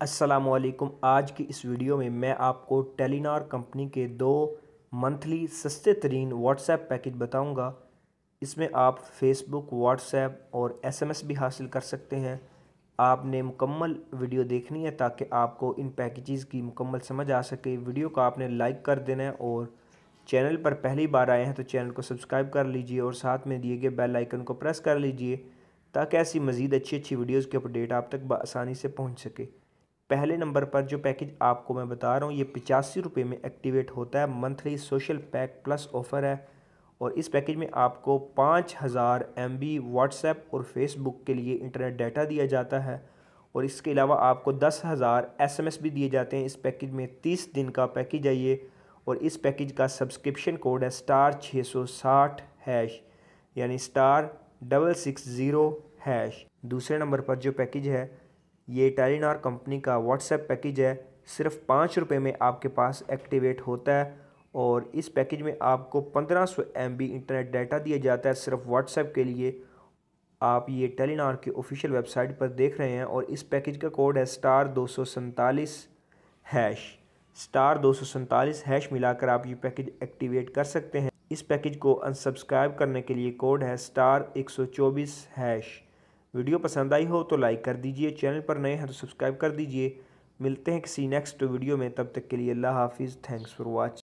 असलकुम आज की इस वीडियो में मैं आपको टेलीनार कंपनी के दो मंथली सस्ते तरीन व्हाट्सएप पैकेज बताऊंगा इसमें आप फेसबुक व्हाट्सएप और एसएमएस भी हासिल कर सकते हैं आपने मुकम्मल वीडियो देखनी है ताकि आपको इन पैकेजेस की मुकम्मल समझ आ सके वीडियो को आपने लाइक कर देना है और चैनल पर पहली बार आए हैं तो चैनल को सब्सक्राइब कर लीजिए और साथ में दिए गए बेल आइकन को प्रेस कर लीजिए ताकि ऐसी मज़ीद अच्छी अच्छी वीडियोज़ के अपडेट आप तक आसानी से पहुँच सके पहले नंबर पर जो पैकेज आपको मैं बता रहा हूँ ये पचासी रुपये में एक्टिवेट होता है monthly social pack plus offer है और इस पैकेज में आपको पाँच हज़ार एम बी व्हाट्सएप और फेसबुक के लिए इंटरनेट डाटा दिया जाता है और इसके अलावा आपको दस हज़ार एस एम एस भी दिए जाते हैं इस पैकेज में तीस दिन का पैकेज है ये और इस पैकेज का सब्सक्रिप्शन कोड है स्टार छः सौ साठ हैश यानी star double six zero hash दूसरे नंबर पर जो पैकेज है ये टेलीनॉर कंपनी का व्हाट्सएप पैकेज है सिर्फ पाँच रुपये में आपके पास एक्टिवेट होता है और इस पैकेज में आपको पंद्रह सौ एम इंटरनेट डाटा दिया जाता है सिर्फ व्हाट्सएप के लिए आप ये टेलीनॉर की ऑफिशियल वेबसाइट पर देख रहे हैं और इस पैकेज का कोड है स्टार दो सौ हैश स्टार दो सौ हैश मिलाकर आप ये पैकेज एक्टिवेट कर सकते हैं इस पैकेज को अनसब्सक्राइब करने के लिए कोड है स्टार एक सौ चौबीस हैश वीडियो पसंद आई हो तो लाइक कर दीजिए चैनल पर नए हैं तो सब्सक्राइब कर दीजिए मिलते हैं किसी नेक्स्ट वीडियो में तब तक के लिए अल्लाह हाफिज़ थैंक्स फॉर वॉच